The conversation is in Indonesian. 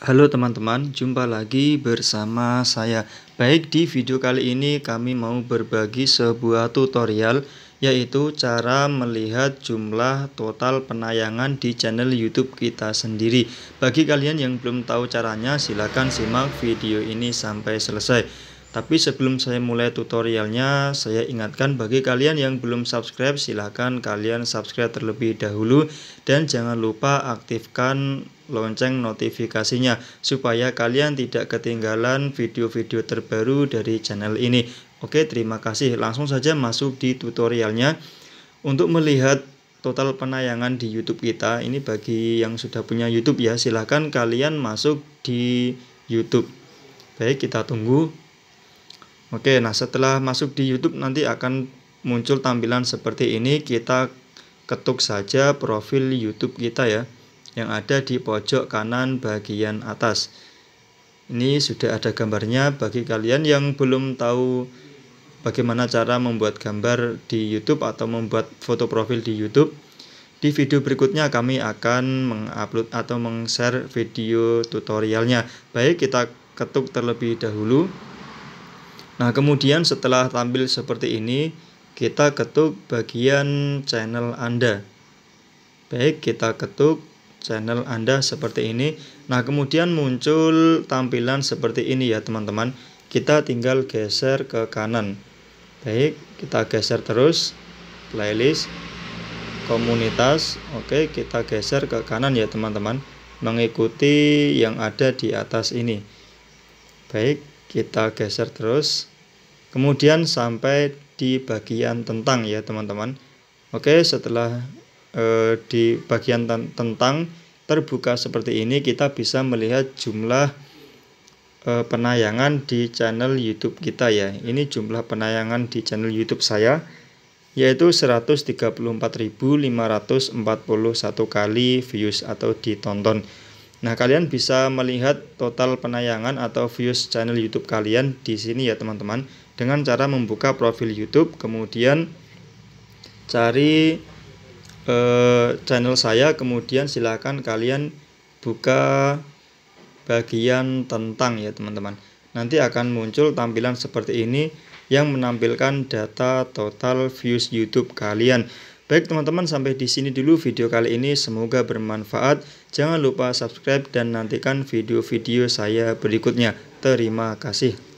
Halo teman-teman, jumpa lagi bersama saya. Baik, di video kali ini kami mau berbagi sebuah tutorial yaitu cara melihat jumlah total penayangan di channel YouTube kita sendiri. Bagi kalian yang belum tahu caranya, silahkan simak video ini sampai selesai. Tapi sebelum saya mulai tutorialnya, saya ingatkan bagi kalian yang belum subscribe, silahkan kalian subscribe terlebih dahulu dan jangan lupa aktifkan lonceng notifikasinya supaya kalian tidak ketinggalan video-video terbaru dari channel ini. Oke, terima kasih. Langsung saja masuk di tutorialnya. Untuk melihat total penayangan di YouTube kita, ini bagi yang sudah punya YouTube ya, silahkan kalian masuk di YouTube. Baik, kita tunggu Oke, nah setelah masuk di YouTube nanti akan muncul tampilan seperti ini. Kita ketuk saja profil YouTube kita ya yang ada di pojok kanan bagian atas. Ini sudah ada gambarnya bagi kalian yang belum tahu bagaimana cara membuat gambar di YouTube atau membuat foto profil di YouTube. Di video berikutnya kami akan mengupload atau meng-share video tutorialnya. Baik, kita ketuk terlebih dahulu. Nah, kemudian setelah tampil seperti ini, kita ketuk bagian channel Anda. Baik, kita ketuk channel Anda seperti ini. Nah, kemudian muncul tampilan seperti ini ya, teman-teman. Kita tinggal geser ke kanan. Baik, kita geser terus playlist komunitas. Oke, kita geser ke kanan ya, teman-teman. Mengikuti yang ada di atas ini. Baik, kita geser terus kemudian sampai di bagian tentang ya teman-teman oke setelah eh, di bagian tentang terbuka seperti ini kita bisa melihat jumlah eh, penayangan di channel YouTube kita ya ini jumlah penayangan di channel YouTube saya yaitu 134.541 kali views atau ditonton Nah, kalian bisa melihat total penayangan atau views channel YouTube kalian di sini ya, teman-teman, dengan cara membuka profil YouTube, kemudian cari eh, channel saya, kemudian silakan kalian buka bagian tentang ya, teman-teman. Nanti akan muncul tampilan seperti ini yang menampilkan data total views YouTube kalian. Baik teman-teman sampai di sini dulu video kali ini semoga bermanfaat. Jangan lupa subscribe dan nantikan video-video saya berikutnya. Terima kasih.